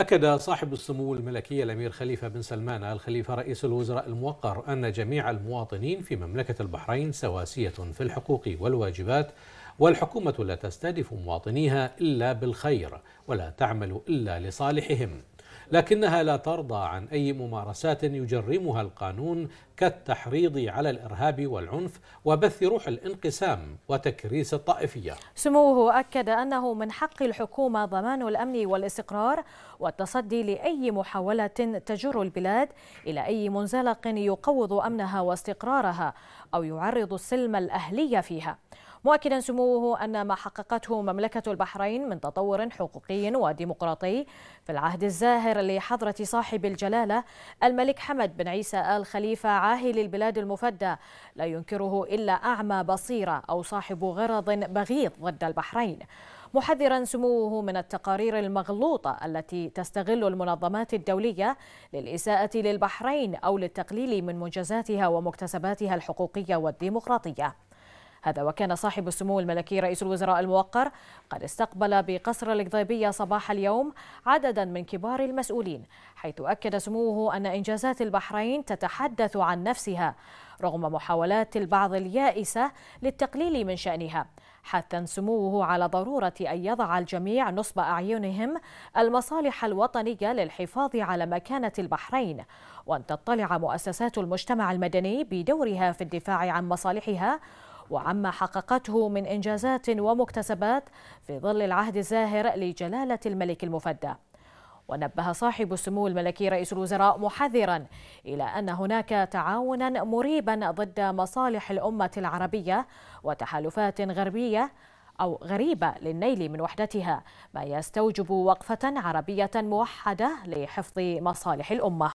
أكد صاحب السمو الملكي الأمير خليفة بن سلمان آل خليفة رئيس الوزراء الموقر أن جميع المواطنين في مملكة البحرين سواسية في الحقوق والواجبات والحكومة لا تستهدف مواطنيها إلا بالخير ولا تعمل إلا لصالحهم لكنها لا ترضى عن أي ممارسات يجرمها القانون كالتحريض على الإرهاب والعنف وبث روح الانقسام وتكريس الطائفية سموه أكد أنه من حق الحكومة ضمان الأمن والاستقرار والتصدي لأي محاولة تجر البلاد إلى أي منزلق يقوض أمنها واستقرارها أو يعرض السلم الأهلي فيها مؤكدا سموه أن ما حققته مملكة البحرين من تطور حقوقي وديمقراطي في العهد الزاهر لحضرة صاحب الجلالة الملك حمد بن عيسى آل خليفة عاهل البلاد المفدى لا ينكره إلا أعمى بصيرة أو صاحب غرض بغيض ضد البحرين محذرا سموه من التقارير المغلوطة التي تستغل المنظمات الدولية للإساءة للبحرين أو للتقليل من منجزاتها ومكتسباتها الحقوقية والديمقراطية هذا وكان صاحب السمو الملكي رئيس الوزراء الموقر قد استقبل بقصر القضيبية صباح اليوم عددا من كبار المسؤولين حيث أكد سموه أن إنجازات البحرين تتحدث عن نفسها رغم محاولات البعض اليائسة للتقليل من شأنها حثا سموه على ضرورة أن يضع الجميع نصب أعينهم المصالح الوطنية للحفاظ على مكانة البحرين وأن تطلع مؤسسات المجتمع المدني بدورها في الدفاع عن مصالحها وعما حققته من إنجازات ومكتسبات في ظل العهد الزاهر لجلالة الملك المفدى ونبه صاحب السمو الملكي رئيس الوزراء محذرا إلى أن هناك تعاونا مريبا ضد مصالح الأمة العربية وتحالفات غربية أو غريبة للنيل من وحدتها ما يستوجب وقفة عربية موحدة لحفظ مصالح الأمة